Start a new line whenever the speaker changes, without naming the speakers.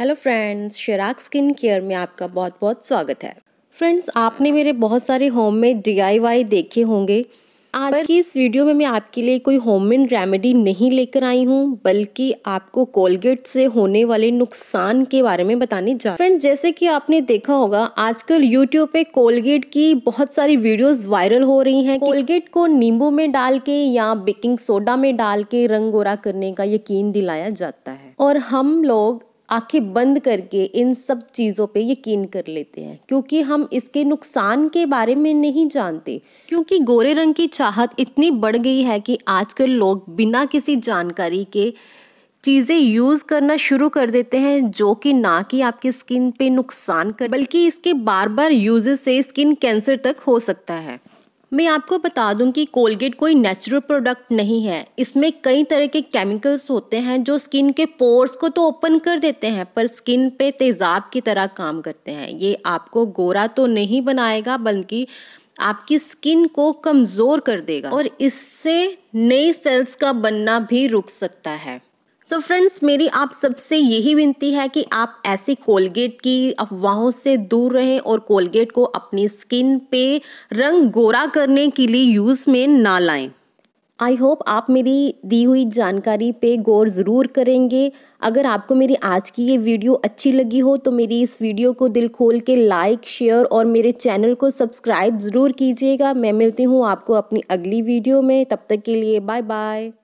hello friends शराग skin care में आपका बहुत बहुत स्वागत है फ्रेंड्स आपने मेरे बहुत सारे होममेड डीआईवाई देखे होंगे आज की इस वीडियो में मैं आपके लिए कोई होममेड रेमेडी नहीं लेकर आई हूँ बल्कि आपको कोलगेट से होने वाले नुकसान के बारे में बताने जा फ्रेंड्स जैसे कि आपने देखा होगा आजकल यूट्यूब पे कोलगेट की बहुत सारी वीडियोस वायरल हो रही हैं कोलगेट को नींबू में डाल के या बेकिंग सोडा में डाल के रंग गोरा करने का यकीन दिलाया जाता है और हम लोग आंखें बंद करके इन सब चीज़ों पे यकीन कर लेते हैं क्योंकि हम इसके नुकसान के बारे में नहीं जानते क्योंकि गोरे रंग की चाहत इतनी बढ़ गई है कि आजकल लोग बिना किसी जानकारी के चीज़ें यूज़ करना शुरू कर देते हैं जो कि ना कि आपकी स्किन पे नुकसान कर बल्कि इसके बार बार यूज से स्किन कैंसर तक हो सकता है मैं आपको बता दूं कि कोलगेट कोई नेचुरल प्रोडक्ट नहीं है इसमें कई तरह के केमिकल्स होते हैं जो स्किन के पोर्स को तो ओपन कर देते हैं पर स्किन पे तेज़ाब की तरह काम करते हैं ये आपको गोरा तो नहीं बनाएगा बल्कि आपकी स्किन को कमज़ोर कर देगा और इससे नई सेल्स का बनना भी रुक सकता है सो so फ्रेंड्स मेरी आप सबसे यही विनती है कि आप ऐसी कोलगेट की अफवाहों से दूर रहें और कोलगेट को अपनी स्किन पे रंग गोरा करने के लिए यूज़ में ना लाएं आई होप आप मेरी दी हुई जानकारी पे गौर ज़रूर करेंगे अगर आपको मेरी आज की ये वीडियो अच्छी लगी हो तो मेरी इस वीडियो को दिल खोल के लाइक शेयर और मेरे चैनल को सब्सक्राइब ज़रूर कीजिएगा मैं मिलती हूँ आपको अपनी अगली वीडियो में तब तक के लिए बाय बाय